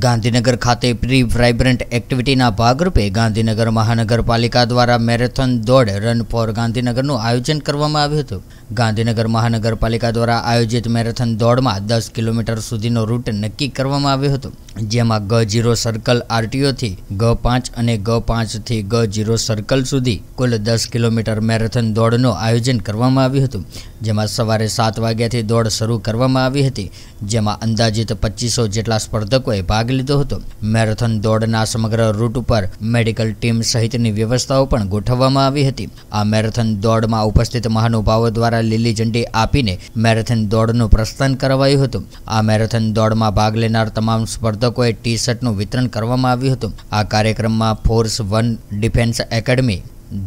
ગાંધીનગર ખાતે pre vibrant એક્ટિવિટીના ભાગરૂપે ગાંધીનગર મહાનગરપાલિકા દ્વારા મેરેથોન દોડ રન ફોર ગાંધીનગરનું આયોજન કરવામાં આવ્યું હતું ગાંધીનગર મહાનગરપાલિકા દ્વારા આયોજિત મેરેથોન દોડમાં દસ કિલોમીટર સુધીનો રૂટ નક્કી કરવામાં આવ્યો હતો જેમાં ગ જીરો સર્કલ આરટીઓથી ગ પાંચ અને ગ પાંચથી ગ જીરો સર્કલ સુધી કુલ દસ કિલોમીટર મેરેથોન દોડનું આયોજન કરવામાં આવ્યું હતું જેમાં સવારે સાત વાગ્યાથી દોડ શરૂ કરવામાં આવી હતી જેમાં અંદાજિત પચીસો જેટલા સ્પર્ધકોએ ભાગ ભાગ લીધો હતો મેરેથોન દોડના સમગ્ર રૂટ ઉપર મેડિકલ ટીમ સહિતની વ્યવસ્થાઓ પણ ગોઠવવામાં આવી હતી આ મેરેથોન દોડમાં ઉપસ્થિત મહાનુભાવો દ્વારા લીલી ઝંડી આપીને મેરેથોન દોડનું પ્રસ્થાન કરાવાયું હતું આ મેરેથોન દોડમાં ભાગ લેનાર તમામ સ્પર્ધકોએ ટી શર્ટનું વિતરણ કરવામાં આવ્યું હતું આ કાર્યક્રમમાં force one defence academy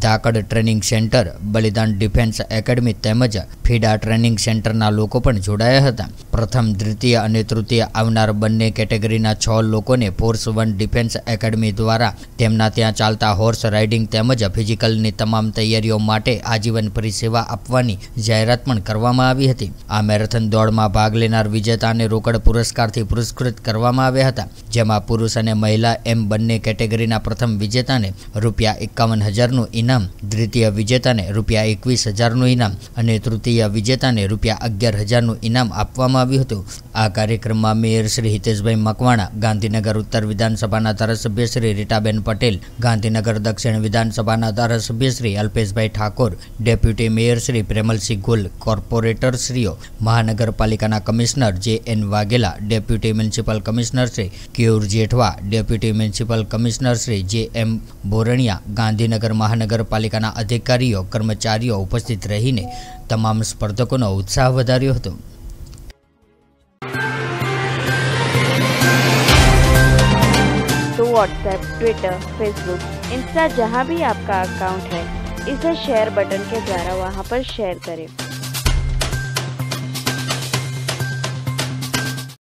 Dhakad training centre Balidan defence academy તેમજ ફીડા ટ્રેનિંગ સેન્ટરના લોકો પણ જોડાયા હતા પ્રથમ દ્વિતીય અને તૃતીય આવનાર બંને કેટેગરીના છ લોકોને ફોર્સ વન ડિફેન્સ એકેડમી દ્વારા તેમના ત્યાં ચાલતા હોર્સ રાઇડિંગ તેમજ ફિઝિકલની તમામ તૈયારીઓ માટે આજીવન પરિસેવા આપવાની જાહેરાત પણ કરવામાં આવી હતી આ મેરેથોન દોડમાં ભાગ લેનાર વિજેતાને રોકડ પુરસ્કારથી પુરસ્કૃત કરવામાં આવ્યા હતા જેમાં પુરુષ અને મહિલા એમ બંને કેટેગરીના પ્રથમ વિજેતાને રૂપિયા એકાવન હજારનું ઇનામ દ્વિતીય વિજેતાને રૂપિયા એકવીસ હજારનું ઇનામ અને તૃતીય વિજેતાને રૂપિયા અગિયાર હજારનું ઇનામ આપવામાં આવ્યું હતું આ કાર્યક્રમમાં મેયર શ્રી હિતેશભાઈ મકવાણા ગાંધીનગર ઉત્તર વિધાનસભાના ધારાસભ્ય શ્રી રીટાબેન પટેલ ગાંધીનગર દક્ષિણ વિધાનસભાના ધારાસભ્ય શ્રી અલ્પેશભાઈ ઠાકોર ડેપ્યુટી મેયર શ્રી પ્રેમલસિંહ ગોલ કોર્પોરેટરશ્રીઓ મહાનગરપાલિકાના commissioner J N Vaghela deputy municipal commissioner Shri Keyur Jethwa deputy municipal commissioner Shri J M બોરણિયા Gandhinagar મહાનગરપાલિકાના અધિકારીઓ કર્મચારીઓ ઉપસ્થિત રહીને તમામ સ્પર્ધકોનો ઉત્સાહ વધાર્યો હતો व्हाट्सएप ट्विटर फेसबुक इंस्टा जहाँ भी आपका अकाउंट है इसे शेयर बटन के द्वारा वहाँ पर शेयर करें